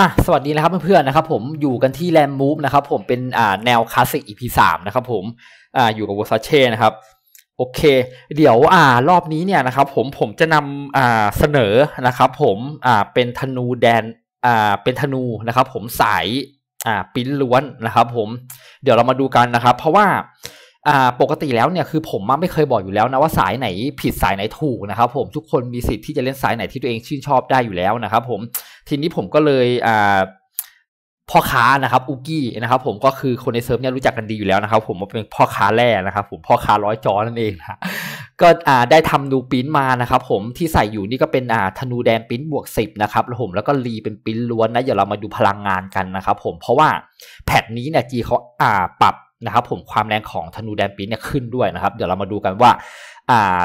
อ่ะสวัสดีนะครับเพื่อนๆนะครับ ผมอยู่กันที่แลมมูฟนะครับผมเป็นอ่าแนวคลาสสิก EP สามนะครับ ผมอ่าอยู่กับวอซาเช่นะครับโอเค เดี๋ยวอ่า รอบนี้เนี่ยนะครับ ผมผมจะนำอ่าเสนอนะครับผมอ่าเป็นธนูแดนอ่าเป็นธนูนะครับ ผมสายอ่าปิ้นล้วนนะครับ ผมเดี๋ยวเรามาดูกันนะครับ เพราะว่าอ่าปกติแล้วเนี่ยคือผมไม่เคยบอกอยู่แล้วนะว่าสายไหนผิดสายไหนถูกนะครับ ผมทุกคนมีสิทธิ์ที่จะเล่นสายไหนที่ตัวเองชื่นชอบได้อยู่แล้วนะครับผมทีนี้ผมก็เลยอ่าพ่อค้านะครับอุกี้นะครับ ผมก็คือคนในเซิร์ฟเนี่ยรู้จักกันดีอยู่แล้วนะครับ ผมาเป็นพ่อค้าแร่นะครับผมพ่อค้าร้อยจอนั่นเองนะก็อ่าได้ทำนูปิ้นมานะครับผมที่ใส่อยู่นี่ก็เป็นอ่าธนูแดงปิ้นบวกสิบนะครับผมแล้วก็รีเป็นปิ้นล้วนนะ เดี๋ยวเรามาดูพลังงานกันนะครับผมเพราะว่าแพทนี้เนี่ยจีเขาอ่า ปรับนะครับผมความแรงของธนูแดนปีเนี่ยขึ้นด้วยนะครับเดี๋ยวเรามาดูกันว่า อ่า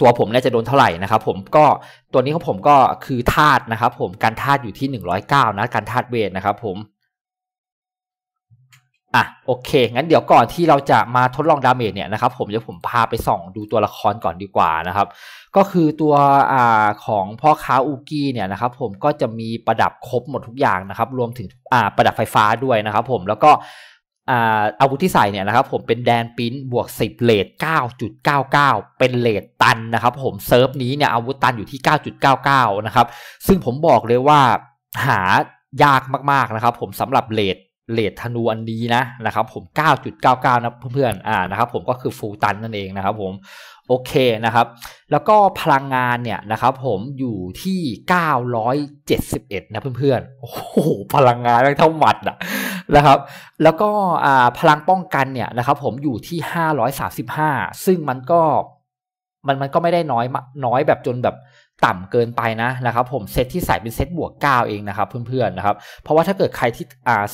ตัวผมเนี่ยจะโดนเท่าไหร่นะครับผมก็ตัวนี้ของผมก็คือธาตุนะครับผมการธาตุอยู่ที่109นะ การธาตุเวทนะครับ ผม อ่ะโอเค งั้นเดี๋ยวก่อนที่เราจะมาทดลองดาเมจเนี่ยนะครับ ผมเดี๋ยวผมพาไปส่องดูตัวละครก่อนดีกว่านะครับ ก็คือตัวอ่าของพ่อค้าอูกี้เนี่ยนะครับ ผมก็จะมีประดับครบหมดทุกอย่างนะครับ รวมถึงอ่าประดับไฟฟ้าด้วยนะครับ ผมแล้วก็อาวุธที่ใส่เนี่ยนะครับผมเป็นแดนปิ้นบวก 10เลท9.99 เป็นเลทตันนะครับ ผมเซิร์ฟนี้เนี่ย อาวุธตันอยู่ที่ 9.99 นะครับ ซึ่งผมบอกเลยว่าหายากมากๆนะครับ ผมสำหรับเลทเลทธนูอันนี้นะนะครับ ผม9.99นะเพื่อนๆอ่านะครับ ผมก็คือฟูตันนั่นเองนะครับผม โอเคนะครับ แล้วก็พลังงานเนี่ยนะครับผมอยู่ที่ 971 นะเพื่อนๆโอ้โห พลังงานทั้งหมัดอ่ะนะครับแล้วก็พลังป้องกันเนี่ยนะครับผมอยู่ที่ห้้าารอยสสิบห้าซึ่งมันก็มันมันก็ไม่ได้น้อยน้อยแบบจนแบบต่ำเกินไปนะนะครับผมเซตที่ใส่เป็นเซตบวก9เองนะครับเพื่อนๆนะครับเพราะว่าถ้าเกิดใครที่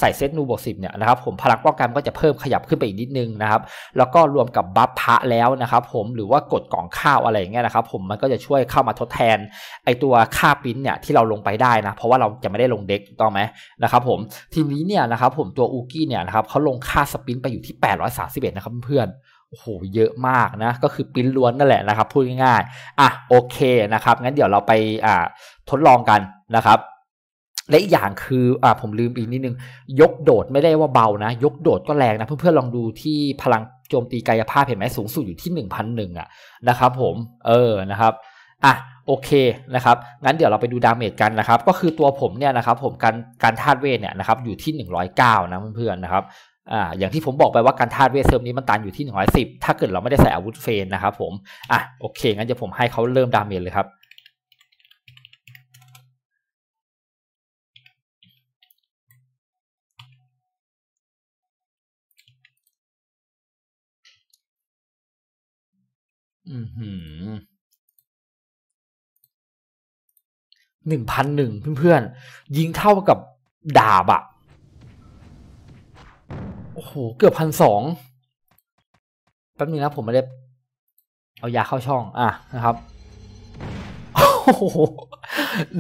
ใส่เซตนูบวก10เนี่ยนะครับผมพลังป้องกันก็จะเพิ่มขยับขึ้นไปอีกนิดนึงนะครับแล้วก็รวมกับบัฟพระแล้วนะครับผมหรือว่ากดกล่องข้าวอะไรอย่างเงี้ยนะครับผมมันก็จะช่วยเข้ามาทดแทน ไอตัวค่าปิ้นเนี่ยที่เราลงไปได้นะเพราะว่าเราจะไม่ได้ลงเด็กถูกต้องไหมนะครับผมทีนี้เนี่ยนะครับผมตัวอูกี้เนี่ยนะครับเขาลงค่าสปินไปอยู่ที่ 831นะครับเพื่อนๆโอ้โห เยอะมากนะ ก็คือปิ้นล้วนนั่นแหละนะครับ พูดง่ายๆ อ่ะโอเคนะครับ งั้นเดี๋ยวเราไปอ่าทดลองกันนะครับ และอีกอย่างคือ อ่า ผมลืมอีกนิดนึง ยกโดดไม่ได้ว่าเบานะ ยกโดดก็แรงนะเพื่อนๆ ลองดูที่พลังโจมตีกายภาพเห็นไหมสูงสุดอยู่ที่หนึ่งพนึ่งอ่ะนะครับ ผม เออ นะครับ อ่ะโอเคนะครับ งั้นเดี๋ยวเราไปดูดาเมจกันนะครับ ก็คือตัวผมเนี่ยนะครับ ผม การการธาตุเวทเนี่ยนะครับ อยู่ที่หนึ่งร้อยเก้านะเพื่อนๆนะครับอ่าอย่างที่ผมบอกไปว่าการทาดเวทเซิร์นี้มันตันอยู่ที่หนึ่งร้อยสิบถ้าเกิดเราไม่ได้ใส่อาวุธเฟนนะครับผมอ่ะโอเค งั้นจะผมให้เขาเริ่มดาเมจเลยครับ อือหือหนึ่งพันหนึ่งเพื่อนๆ ยิงเท่ากับดาบอะโอ้โหเกือบพันสองแป๊บนึงนะผมไม่ได้เอายาเข้าช่อง อ่ะนะครับ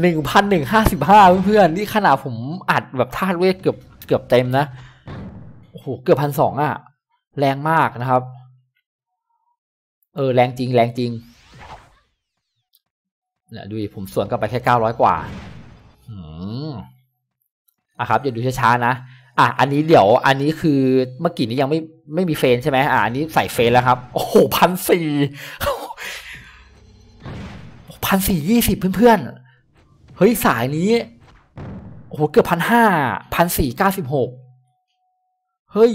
หนึ่งพันหนึ่งห้าสิบห้าเพื่อนๆนี่ขนาดผมอัดแบบธาตุเวทเกือบเกือบเต็มนะโอ้โหเกือบพันสองอ่ะ แรงมากนะครับ เออแรงจริง แรงจริงเนี่ยดูผมส่วนกลับไปแค่เก้าร้อยกว่า อืมอ่ะครับอย่าดูช้า ๆ นะอ่ะ อันนี้เดี๋ยวอันนี้คือเมื่อกี้นี้ยังไม่ไม่มีเฟนใช่ไหมอ่ะอันนี้ใส่เฟนแล้วครับ โอ้โหพันสี่พันสี่ยี่สิบเพื่อนๆ เฮ้ยสายนี้ โอ้โหเกือบพันห้าพันสี่เก้าสิบหกเฮ้ย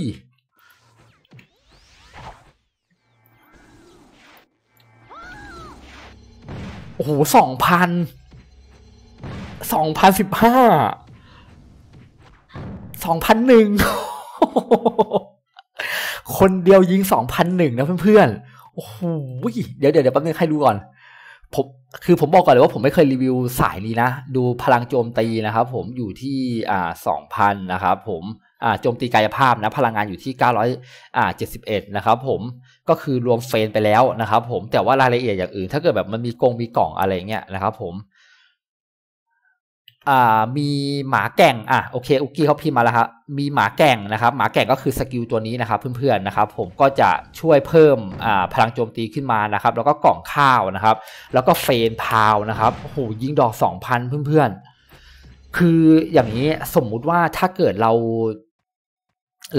โอ้โหสองพันสองพันสิบห้าสองพันหนึ่ง คนเดียวยิงสองพันหนึ่งนะเพื่อนๆ โอ้โห เดี๋ยวเดี๋ยวเดี๋ยวแป๊บนึงให้ดูก่อน ผม คือผมบอกก่อนเลยว่าผมไม่เคยรีวิวสายนี้นะ ดูพลังโจมตีนะครับผม อยู่ที่อ่าสองพันนะครับผมอ่าโจมตีกายภาพนะ พลังงานอยู่ที่เก้าร้อย่า็ดนะครับ ผม ก็คือรวมเฟนไปแล้วนะครับผม แต่ว่ารายละเอียดอย่างอื่น ถ้าเกิดแบบมันมีกงมีกล่องอะไรเงี้ยนะครับ ผมา มีหมาแก่ง อ่ะ โอเคอุกี้เขาพิมพ์มาแล้วครับมีหมาแก่งนะครับ หมาแก่งก็คือสกิลตัวนี้นะครับเพื่อนๆนะครับ ผม ก็จะช่วยเพิ่มพลังโจมตีขึ้นมานะครับ แล้วก็กล่องข้าวนะครับ แล้วก็เฟนพาวนะครับโอ้โหยิงดอก 2,000เพื่อนๆ คืออย่างนี้สมมุติว่าถ้าเกิดเรา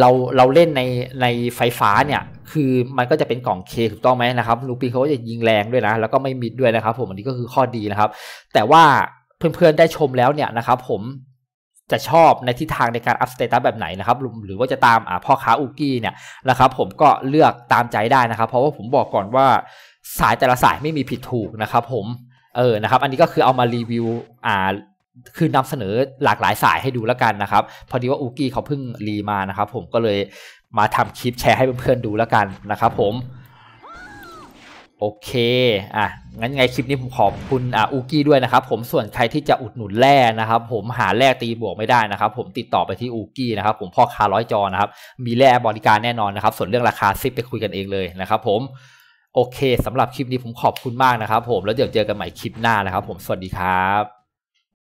เราเราเล่นในในไฟฟ้าเนี่ย คือมันก็จะเป็นกล่องเคถูกต้องไหมนะครับลูปีเขาก็จะยิงแรงด้วยนะ แล้วก็ไม่มิดด้วยนะครับ ผมอันนี้ก็คือข้อดีนะครับ แต่ว่าเพื่อนๆ ได้ชมแล้วเนี่ยนะครับ ผมจะชอบในทิศทางในการอัพสเตตัสแบบไหนนะครับหรือว่าจะตามพ่อค้าอุกี้เนี่ยนะครับผมก็เลือกตามใจได้นะครับ เพราะว่าผมบอกก่อนว่าสายแต่ละสายไม่มีผิดถูกนะครับ ผมเออนะครับ อันนี้ก็คือเอามารีวิวอ่า คือนำเสนอหลากหลายสายให้ดูแล้วกันนะครับพอดีว่าอุกี้เขาเพิ่งรีมานะครับผมก็เลยมาทำคลิปแชร์ให้เพื่อนๆดูแล้วกันนะครับ ผมโอเค อ่ะ งั้นไง คลิปนี้ผมขอบคุณ อ่าอุกี้ด้วยนะครับผม ส่วนใครที่จะอุดหนุนแร่นะครับ ผมหาแร่ตีบวกไม่ได้นะครับ ผมติดต่อไปที่อุกี้นะครับผมพ่อค้าร้อยจอนะครับ มีแร่บริการแน่นอนนะครับส่วนเรื่องราคาซิปไปคุยกันเองเลยนะครับผม โอเคสำหรับคลิปนี้ผมขอบคุณมากนะครับ ผมแล้วเดี๋ยวเจอกันใหม่คลิปหน้านะครับ ผม สวัสดีครับ